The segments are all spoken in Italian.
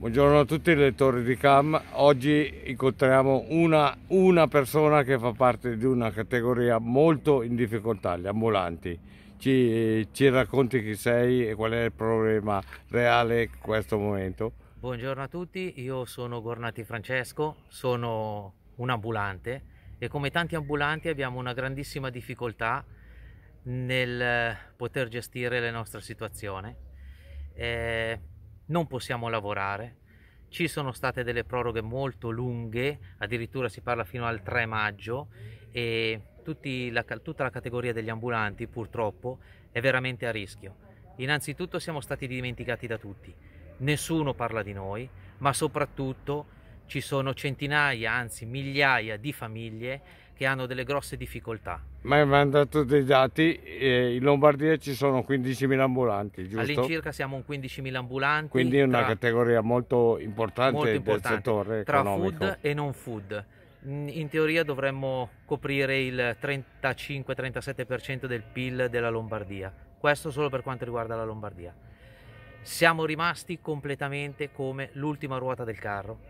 Buongiorno a tutti lettori di CAM, oggi incontriamo una, una, persona che fa parte di una categoria molto in difficoltà, gli ambulanti. Ci, ci, racconti chi sei e qual è il problema reale in questo momento? Buongiorno a tutti, io sono Gornati Francesco, sono un ambulante e come tanti ambulanti abbiamo una grandissima difficoltà nel poter gestire la nostra situazione. Eh, non possiamo lavorare, ci sono state delle proroghe molto lunghe, addirittura si parla fino al 3 maggio e la, tutta la categoria degli ambulanti purtroppo è veramente a rischio. Innanzitutto siamo stati dimenticati da tutti, nessuno parla di noi, ma soprattutto ci sono centinaia, anzi migliaia di famiglie che hanno delle grosse difficoltà. Ma mi hanno dato dei dati, eh, in Lombardia ci sono 15.000 ambulanti, giusto? All'incirca siamo un 15.000 ambulanti. Quindi è una tra... categoria molto importante, molto importante, del settore tra economico. food e non food. Mm, in teoria dovremmo coprire il 35-37% del PIL della Lombardia. Questo solo per quanto riguarda la Lombardia. Siamo rimasti completamente come l'ultima ruota del carro.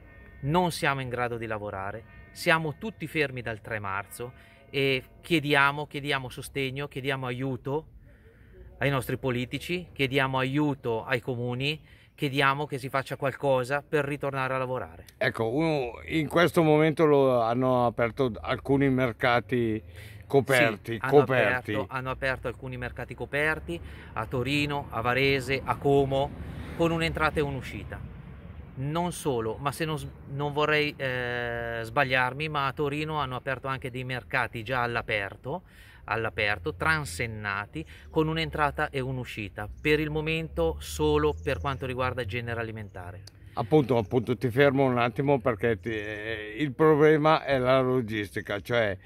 Non siamo in grado di lavorare siamo tutti fermi dal 3 marzo e chiediamo, chiediamo sostegno, chiediamo aiuto ai nostri politici, chiediamo aiuto ai comuni, chiediamo che si faccia qualcosa per ritornare a lavorare. Ecco, in questo momento hanno aperto alcuni mercati coperti. Sì, hanno, coperti. Aperto, hanno aperto alcuni mercati coperti a Torino, a Varese, a Como, con un'entrata e un'uscita non solo, ma se non, non vorrei eh, sbagliarmi, ma a Torino hanno aperto anche dei mercati già all'aperto, all'aperto, transennati, con un'entrata e un'uscita. Per il momento solo per quanto riguarda il genere alimentare. Appunto, appunto ti fermo un attimo perché ti, eh, il problema è la logistica, cioè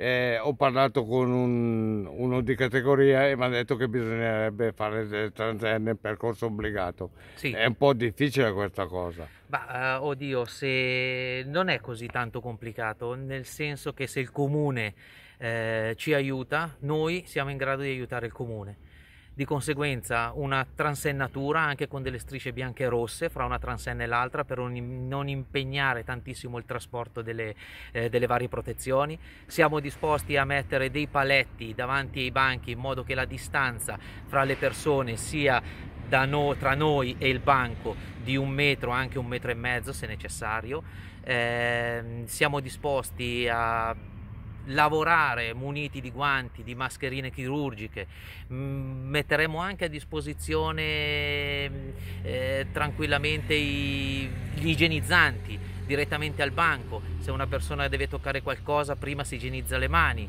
eh, ho parlato con un, uno di categoria e mi ha detto che bisognerebbe fare del transenne percorso obbligato. Sì. È un po' difficile questa cosa. Ma uh, oddio, se non è così tanto complicato, nel senso che se il comune eh, ci aiuta, noi siamo in grado di aiutare il comune di conseguenza una transennatura anche con delle strisce bianche e rosse fra una transenna e l'altra per non impegnare tantissimo il trasporto delle, eh, delle varie protezioni. Siamo disposti a mettere dei paletti davanti ai banchi in modo che la distanza fra le persone sia No, tra noi e il banco di un metro, anche un metro e mezzo se necessario. Eh, siamo disposti a lavorare muniti di guanti, di mascherine chirurgiche, mm, metteremo anche a disposizione eh, tranquillamente i, gli igienizzanti direttamente al banco, se una persona deve toccare qualcosa prima si igienizza le mani,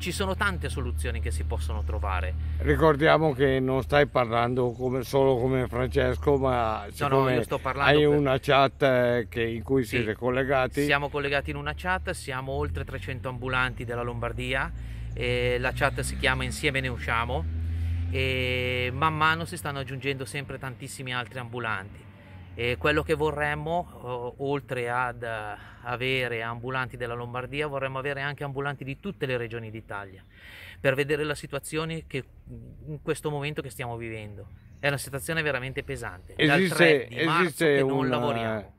ci sono tante soluzioni che si possono trovare. Ricordiamo che non stai parlando come, solo come Francesco, ma no, no, hai una chat eh, che, in cui sì, siete collegati. Siamo collegati in una chat, siamo oltre 300 ambulanti della Lombardia, la chat si chiama Insieme ne usciamo e man mano si stanno aggiungendo sempre tantissimi altri ambulanti. E quello che vorremmo, eh, oltre ad eh, avere ambulanti della Lombardia, vorremmo avere anche ambulanti di tutte le regioni d'Italia per vedere la situazione che in questo momento che stiamo vivendo. È una situazione veramente pesante. Esiste, esiste un'associazione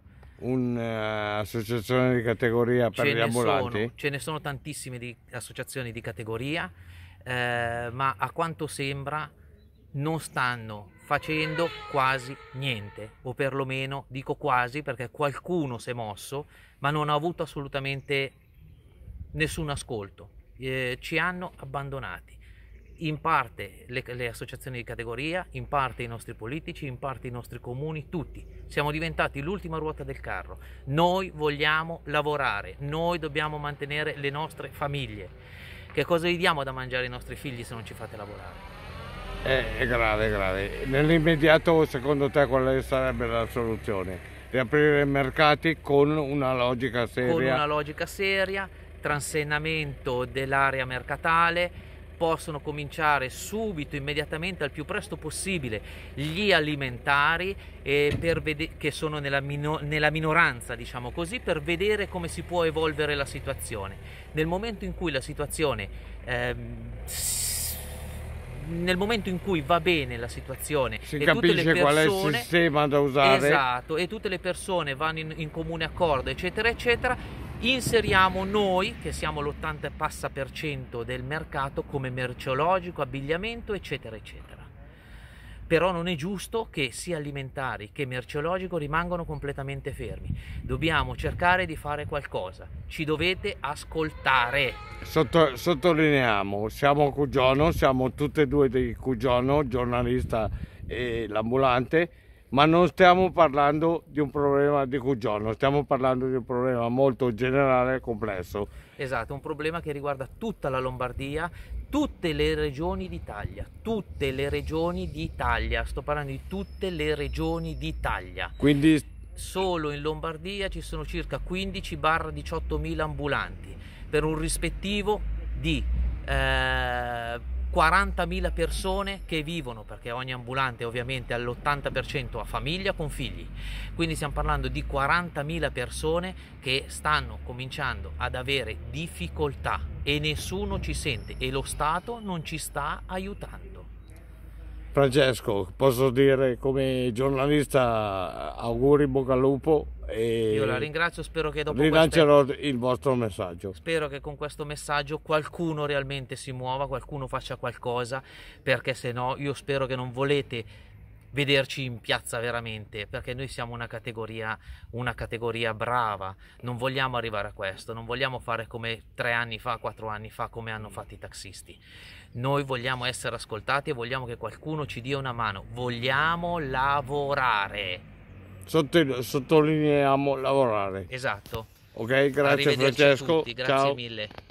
un, uh, di categoria per ce gli ambulanti? Sono, ce ne sono tantissime di associazioni di categoria, eh, ma a quanto sembra non stanno facendo quasi niente, o perlomeno dico quasi perché qualcuno si è mosso, ma non ha avuto assolutamente nessun ascolto. Eh, ci hanno abbandonati. In parte le, le associazioni di categoria, in parte i nostri politici, in parte i nostri comuni, tutti. Siamo diventati l'ultima ruota del carro. Noi vogliamo lavorare, noi dobbiamo mantenere le nostre famiglie. Che cosa gli diamo da mangiare ai nostri figli se non ci fate lavorare? Eh, è grave, grave. Nell'immediato secondo te quale sarebbe la soluzione? Riaprire i mercati con una logica seria? Con una logica seria, transennamento dell'area mercatale, possono cominciare subito, immediatamente, al più presto possibile, gli alimentari eh, che sono nella, mino nella minoranza, diciamo così, per vedere come si può evolvere la situazione. Nel momento in cui la situazione eh, si nel momento in cui va bene la situazione si e capisce tutte le persone, qual è il sistema da usare esatto e tutte le persone vanno in, in comune accordo eccetera eccetera inseriamo noi che siamo l'80 passa per cento del mercato come merceologico abbigliamento eccetera eccetera però non è giusto che sia alimentari che merceologico rimangano completamente fermi. Dobbiamo cercare di fare qualcosa, ci dovete ascoltare. Sotto, sottolineiamo, siamo Cugiono, siamo tutti e due di Cugiono, giornalista e l'ambulante, ma non stiamo parlando di un problema di Cugiono, stiamo parlando di un problema molto generale e complesso. Esatto, un problema che riguarda tutta la Lombardia, tutte le regioni d'Italia, tutte le regioni d'Italia, sto parlando di tutte le regioni d'Italia. Quindi solo in Lombardia ci sono circa 15-18 mila ambulanti per un rispettivo di eh, 40.000 persone che vivono, perché ogni ambulante ovviamente all'80% ha famiglia con figli, quindi stiamo parlando di 40.000 persone che stanno cominciando ad avere difficoltà e nessuno ci sente e lo Stato non ci sta aiutando. Francesco, posso dire come giornalista auguri bocca al lupo e Io la ringrazio, spero che dopo rilancerò queste... il vostro messaggio. Spero che con questo messaggio qualcuno realmente si muova, qualcuno faccia qualcosa, perché se no io spero che non volete vederci in piazza veramente, perché noi siamo una categoria, una categoria brava, non vogliamo arrivare a questo, non vogliamo fare come tre anni fa, quattro anni fa, come hanno mm. fatto i taxisti. Noi vogliamo essere ascoltati e vogliamo che qualcuno ci dia una mano, vogliamo lavorare sottolineiamo lavorare. Esatto. Ok, grazie Francesco. Grazie Ciao. mille.